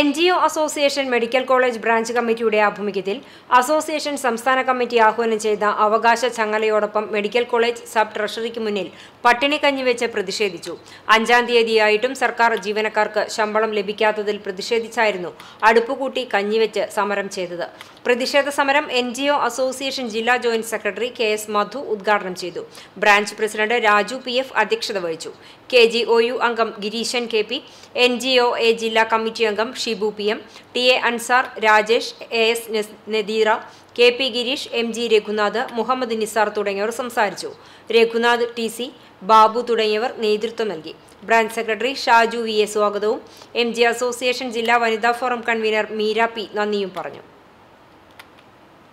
N G O association medical college branch കമ്മിറ്റിയുടെ ആഭിമുഖ്യത്തിൽ association സംസ്ഥാന കമ്മിറ്റി ആഹ്വാനം ചെയ്ത അവകാശ ചങ്ങലയോടൊപ്പം മെഡിക്കൽ കോളേജ് സബ് ട്രഷറിക്ക് മുന്നിൽ പട്ടിണി കഞ്ഞിവെച്ച് പ്രതിഷേധിച്ചു അഞ്ചാം തീയതിയായിട്ടും സർക്കാർ ജീവനക്കാർക്ക് ശമ്പളം ലഭിക്കാത്തതിൽ പ്രതിഷേധിച്ചായിരുന്നു അടുപ്പുകൂട്ടി കഞ്ഞിവെച്ച് സമരം ചെയ്തത് പ്രതിഷേധ സമരം എൻ ജി ഒ അസോസിയേഷൻ ജില്ലാ joint secretary K S Madhu ഉദ്ഘാടനം ചെയ്തു branch president Raju P F അധ്യക്ഷത വഹിച്ചു കെ ജി ഒ യു അംഗം Gireesan K P N G O A ജില്ലാ കമ്മിറ്റി അംഗം Shibu P M T A Ansar Rajesh A S Nadeera K P Gireesh M G Raghunath Muhammad Nizar തുടങ്ങിയവർ സംസാരിച്ചു രഘുനാഥ് ടി സി ബാബു തുടങ്ങിയവർ നേതൃത്വം നൽകി branch secretary Shaju V A സ്വാഗതവും എം ജി അസോസിയേഷൻ ജില്ലാ വനിതാ ഫോറം കൺവീനർ മീര പി നന്ദിയും പറഞ്ഞു